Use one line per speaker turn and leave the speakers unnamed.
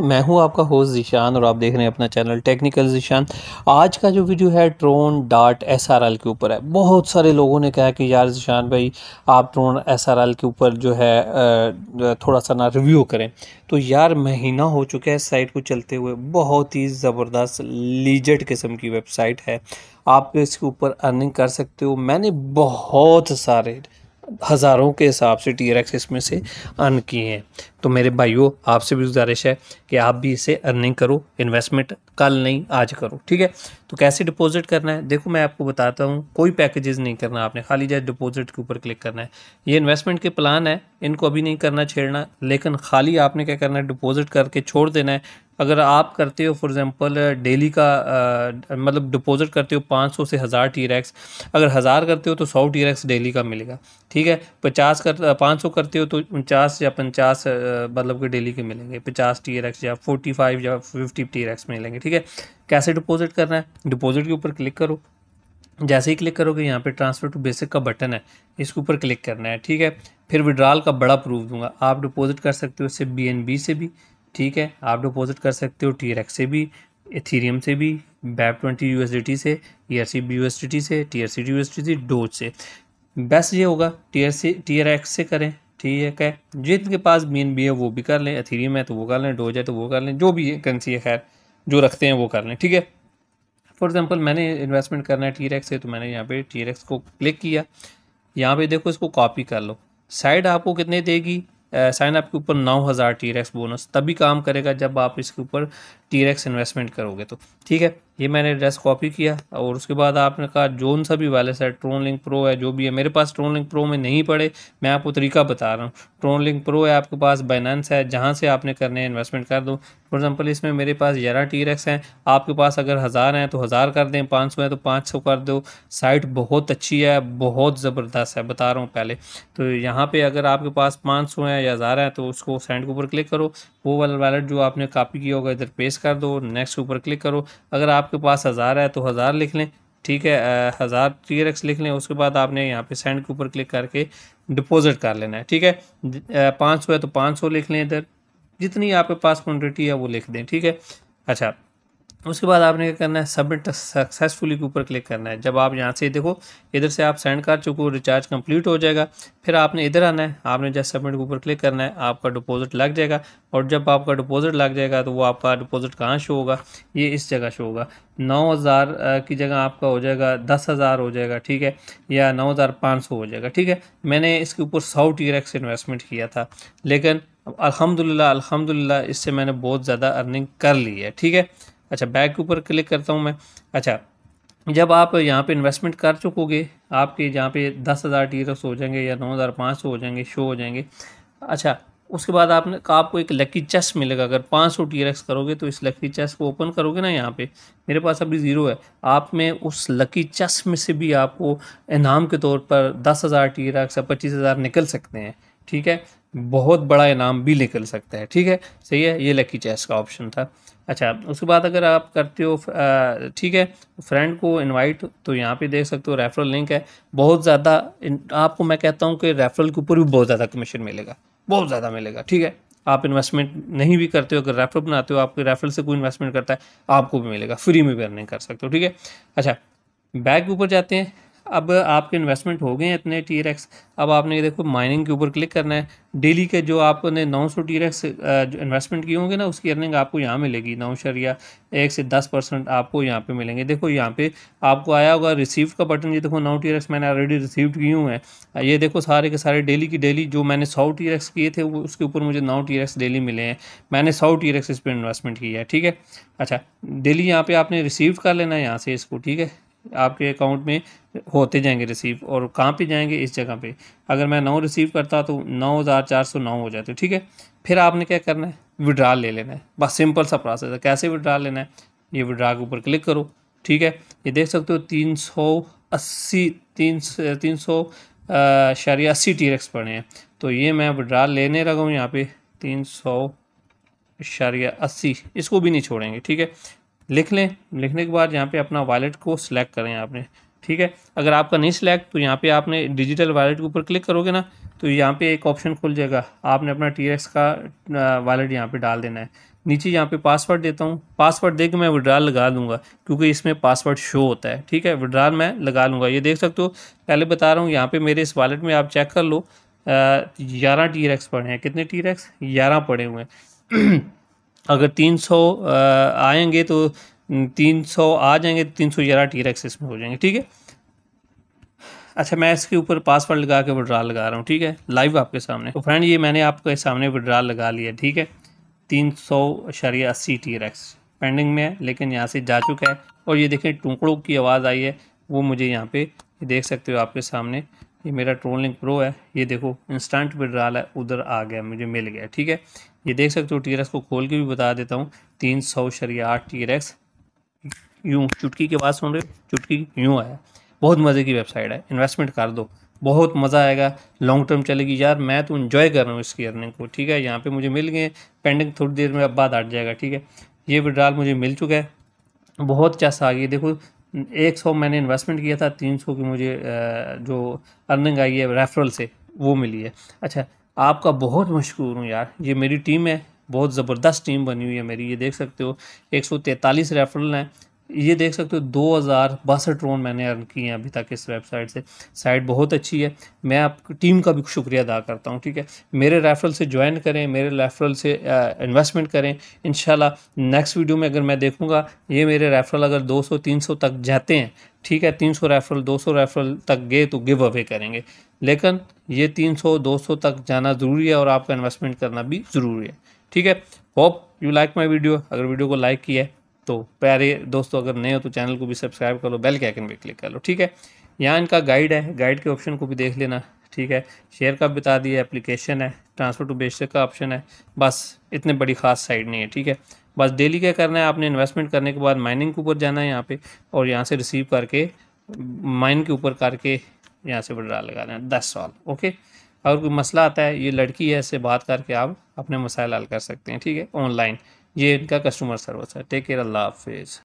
मैं हूं आपका होस्ट जिशान और आप देख रहे हैं अपना चैनल टेक्निकल जिशान आज का जो वीडियो है Tron dot S R L के ऊपर है बहुत सारे लोगों ने कहा कि यार जिशान भाई आप ट्रोन एस आर एल के ऊपर जो है थोड़ा सा ना रिव्यू करें तो यार महीना हो चुका है इस साइट को चलते हुए बहुत ही ज़बरदस्त लीजट किस्म की वेबसाइट है आप इसके ऊपर अर्निंग कर सकते हो मैंने बहुत सारे हज़ारों के हिसाब से टी इसमें से अर्न किए हैं तो मेरे भाइयों आपसे भी गुजारिश है कि आप भी इसे अर्निंग करो इन्वेस्टमेंट कल नहीं आज करो ठीक है तो कैसे डिपॉजिट करना है देखो मैं आपको बताता हूँ कोई पैकेजेस नहीं करना आपने खाली जैसे डिपॉजिट के ऊपर क्लिक करना है ये इन्वेस्टमेंट के प्लान है इनको अभी नहीं करना छेड़ना लेकिन खाली आपने क्या करना है डिपॉजिट करके छोड़ देना है अगर आप करते हो फॉर एग्ज़ाम्पल डेली का आ, मतलब डिपॉजिट करते हो 500 से हज़ार टी रैक्स अगर हज़ार करते हो तो 100 टी रैक्स डेली का मिलेगा ठीक है पचास कर 500 करते हो तो उनचास या पचास मतलब कि डेली के मिलेंगे पचास टी या फोर्टी फाइव या फिफ्टी टी मिलेंगे ठीक है कैसे डिपॉजिट करना है डिपॉजिट के ऊपर क्लिक करो जैसे ही क्लिक करोगे यहाँ पे ट्रांसफ़र टू बेसिक का बटन है इसके ऊपर क्लिक करना है ठीक है फिर विड्रॉल का बड़ा प्रूफ दूंगा आप डिपॉजिट कर सकते हो इससे बी से भी ठीक है आप डिपॉजिट कर सकते हो टी से भी एथीरियम से भी बैप ट्वेंटी यू से ई आर सी यू से टी आर सी टी से डोज से बेस्ट ये होगा T R C T R X से करें ठीक है जिनके पास मेन भी है वो भी कर लें अथीरियम है तो वो कर लें डोज है तो वो कर लें जो भी करेंसी है खैर जो रखते हैं वो कर लें ठीक है फॉर एग्जांपल मैंने इन्वेस्टमेंट करना है टी से तो मैंने यहाँ पे टी को क्लिक किया यहाँ पे देखो इसको कॉपी कर लो साइड आपको कितने देगी साइन uh, आपके ऊपर नौ हज़ार टी बोनस तभी काम करेगा जब आप इसके ऊपर टीरेक्स इन्वेस्टमेंट करोगे तो ठीक है ये मैंने एड्रेस कॉपी किया और उसके बाद आपने कहा जोन सा भी वाले है ट्रोन लिंक प्रो है जो भी है मेरे पास ट्रोन लिंक प्रो में नहीं पड़े मैं आपको तरीका बता रहा हूँ ट्रोन लिंक प्रो है आपके पास बाइनेंस है जहाँ से आपने करने हैं इन्वेस्टमेंट कर दो फॉर एग्जाम्पल इसमें मेरे पास ग्यारह टी रेक्स हैं आपके पास अगर हज़ार हैं तो हज़ार कर दें पाँच सौ हैं तो पाँच सौ कर दो साइट बहुत अच्छी है बहुत ज़बरदस्त है बता रहा हूँ पहले तो यहाँ पर अगर आपके पास पाँच सौ हैं या हज़ार हैं तो उसको सेंड के ऊपर क्लिक करो वो वाला वैलेट जो आपने कापी किया होगा इधर पेश कर दो नेक्स्ट ऊपर क्लिक करो अगर आपके पास हज़ार है तो हज़ार लिख लें ठीक है हज़ार टी एक्स लिख लें उसके बाद आपने यहाँ पे सेंड के ऊपर क्लिक करके डिपॉजिट कर लेना है ठीक है पाँच सौ है तो पाँच सौ लिख लें इधर जितनी आपके पास क्वान्टिटी है वो लिख दें ठीक है अच्छा उसके बाद आपने क्या करना है सबमिट सक्सेसफुली के ऊपर क्लिक करना है जब आप यहाँ से देखो इधर से आप सेंड कर चुको रिचार्ज कंप्लीट हो जाएगा फिर आपने इधर आना है आपने जब सबमिट के ऊपर क्लिक करना है आपका डिपॉजिट लग जाएगा और जब आपका डिपॉजिट लग जाएगा तो वो आपका डिपॉजिट कहाँ शो होगा ये इस जगह शो होगा नौ हज़ार की जगह आपका हो जाएगा दस हज़ार हो जाएगा ठीक है या नौ हज़ार पाँच सौ हो जाएगा ठीक है मैंने इसके ऊपर सौ टी इन्वेस्टमेंट किया था लेकिन अलहमदिल्ला अलहमदिल्ला इससे मैंने बहुत ज़्यादा अर्निंग कर ली है ठीक है अच्छा बैग के ऊपर क्लिक करता हूँ मैं अच्छा जब आप यहाँ पे इन्वेस्टमेंट कर चुकोगे आपके जहाँ पे दस हज़ार टी हो जाएंगे या नौ हज़ार पाँच सौ हो जाएंगे शो हो जाएंगे अच्छा उसके बाद आपने आपको एक लकी चेस मिलेगा अगर 500 सौ टी करोगे तो इस लकी चेस को ओपन करोगे ना यहाँ पे मेरे पास अभी ज़ीरो है आप में उस लकी चेस में से भी आपको इनाम के तौर पर दस हज़ार टी रक्स या पच्चीस हज़ार निकल सकते हैं ठीक है बहुत बड़ा इनाम भी निकल सकता है ठीक है सही है ये लकी चेस का ऑप्शन था अच्छा उसके बाद अगर आप करते हो ठीक है फ्रेंड को इनवाइट तो यहाँ पे देख सकते हो रेफरल लिंक है बहुत ज़्यादा आपको मैं कहता हूँ कि रेफरल के ऊपर भी बहुत ज़्यादा कमीशन मिलेगा बहुत ज़्यादा मिलेगा ठीक है आप इन्वेस्टमेंट नहीं भी करते हो अगर रेफरल बनाते हो आपके रेफरल से कोई इन्वेस्टमेंट करता है आपको भी मिलेगा फ्री में भी अर्निंग कर सकते हो ठीक है अच्छा बैग के ऊपर जाते हैं अब आपके इन्वेस्टमेंट हो गए हैं इतने टी रेक्स अब आपने ये देखो माइनिंग के ऊपर क्लिक करना है डेली के जो आपने नौ सौ टी रेक्स इन्वेस्टमेंट किए होंगे ना उसकी अर्निंग आपको यहाँ मिलेगी नौ शरिया एक से दस परसेंट आपको यहाँ पे मिलेंगे देखो यहाँ पे आपको आया होगा रिसीव का बटन ये देखो नौ टी रेक्स मैंने ऑलरेडी रिसीव किए हुए हैं ये देखो सारे के सारे डेली की डेली जो मैंने सौ टी रेक्स किए थे उसके ऊपर मुझे नौ टी रेक्स डेली मिले हैं मैंने सौ टी रेक्स इस पर इन्वेस्टमेंट किया है ठीक है अच्छा डेली यहाँ पर आपने रिसीव कर लेना है यहाँ से इसको ठीक है आपके अकाउंट में होते जाएंगे रिसीव और कहाँ पे जाएंगे इस जगह पे अगर मैं नौ रिसीव करता तो नौ हज़ार चार सौ नौ हो जाते ठीक है फिर आपने क्या करना है विड्रा ले लेना है बस सिंपल सा प्रोसेस है कैसे विड्रा लेना है ये विड्रा के ऊपर क्लिक करो ठीक है ये देख सकते हो तीन सौ अस्सी तीन तीन सौ शरी अस्सी टी रेक्स पड़े हैं तो ये मैं विड्रा लेने लगा हूँ यहाँ पे तीन सौ शरिया अस्सी इसको भी नहीं छोड़ेंगे ठीक है लिख लें लिखने के बाद यहाँ पे अपना वॉलेट को सिलेक्ट करें आपने ठीक है अगर आपका नहीं सिलेक्ट तो यहाँ पे आपने डिजिटल वॉलेट के ऊपर क्लिक करोगे ना तो यहाँ पे एक ऑप्शन खुल जाएगा आपने अपना टी का वॉलेट यहाँ पे डाल देना है नीचे यहाँ पे पासवर्ड देता हूँ पासवर्ड दे के मैं विड्राल लगा लूँगा क्योंकि इसमें पासवर्ड शो होता है ठीक है विड्राल मैं लगा लूँगा ये देख सकते हो पहले बता रहा हूँ यहाँ पर मेरे इस वॉलेट में आप चेक कर लो ग्यारह टी रेक्स पड़े हैं कितने टी रेक्स ग्यारह पड़े हुए हैं अगर तीन सौ आएंगे तो तीन सौ आ जाएंगे तो तीन सौ ग्यारह टी रेक्स इसमें हो जाएंगे ठीक है अच्छा मैं इसके ऊपर पासवर्ड लगा के विड्रा लगा रहा हूँ ठीक है लाइव आपके सामने तो फ्रेंड ये मैंने आपके सामने विड्रा लगा लिया ठीक है तीन सौ शरिया अस्सी टी रेक्स पेंडिंग में है लेकिन यहाँ से जा चुका है और ये देखें टुकड़ों की आवाज़ आई है वो मुझे यहाँ पे देख सकते हो आपके सामने ये मेरा ट्रोल लिंक प्रो है ये देखो इंस्टेंट विड्राल है उधर आ गया मुझे मिल गया ठीक है ये देख सकते हो टी को खोल के भी बता देता हूँ तीन सौ शरिया आठ टी रेक्स यूँ चुटकी के बाद सुन रहे चुटकी यूँ आया बहुत मज़े की वेबसाइट है इन्वेस्टमेंट कर दो बहुत मज़ा आएगा लॉन्ग टर्म चलेगी यार मैं तो इन्जॉय कर रहा हूँ इसकी अर्निंग को ठीक है यहाँ पर मुझे मिल गए पेंडिंग थोड़ी देर में अब बाद आट जाएगा ठीक है ये विड्राल मुझे मिल चुका है बहुत चस आ गई देखो एक सौ मैंने इन्वेस्टमेंट किया था तीन सौ की मुझे जो अर्निंग आई है रेफरल से वो मिली है अच्छा आपका बहुत मशहूर हूँ यार ये मेरी टीम है बहुत ज़बरदस्त टीम बनी हुई है मेरी ये देख सकते हो एक सौ तैंतालीस रेफरल हैं ये देख सकते हो दो हज़ार बासठ रोन मैंने अर्न किए हैं अभी तक इस वेबसाइट से साइट बहुत अच्छी है मैं आप टीम का भी शुक्रिया अदा करता हूँ ठीक है मेरे रेफरल से ज्वाइन करें मेरे रेफरल से इन्वेस्टमेंट करें इन नेक्स्ट वीडियो में अगर मैं देखूँगा ये मेरे रेफरल अगर तीन सौ तक जाते हैं ठीक है 300 रेफरल सौ रेफरल तक गए तो गिव अवे करेंगे लेकिन ये 300 200 तक जाना ज़रूरी है और आपका इन्वेस्टमेंट करना भी ज़रूरी है ठीक है hope you like my video अगर वीडियो को लाइक किया है तो प्यारे दोस्तों अगर नए हो तो चैनल को भी सब्सक्राइब कर लो बेल के आइकन पर क्लिक कर लो ठीक है यहाँ इनका गाइड है गाइड के ऑप्शन को भी देख लेना ठीक है शेयर का बता दिया एप्लीकेशन है ट्रांसफर टू बेचर का ऑप्शन है बस इतने बड़ी खास साइड नहीं है ठीक है बस डेली क्या करना है आपने इन्वेस्टमेंट करने के बाद माइनिंग के ऊपर जाना है यहाँ पे और यहाँ से रिसीव करके माइन के ऊपर करके यहाँ से बड़ा लगा देना दस साल ओके अगर कोई मसला आता है ये लड़की है इससे बात करके आप अपने मसाइल हल कर सकते हैं ठीक है ऑनलाइन ये इनका कस्टमर सर्विस है टेक केयर अल्लाह हाफिज़